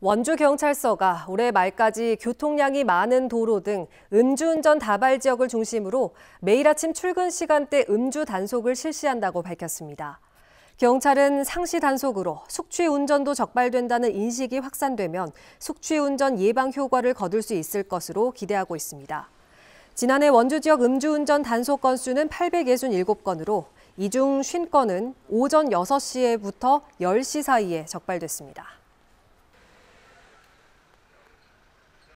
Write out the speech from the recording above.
원주경찰서가 올해 말까지 교통량이 많은 도로 등 음주운전 다발 지역을 중심으로 매일 아침 출근 시간대 음주 단속을 실시한다고 밝혔습니다. 경찰은 상시 단속으로 숙취 운전도 적발된다는 인식이 확산되면 숙취 운전 예방 효과를 거둘 수 있을 것으로 기대하고 있습니다. 지난해 원주 지역 음주운전 단속 건수는 867건으로 이 중 50건은 오전 6시부터 10시 사이에 적발됐습니다.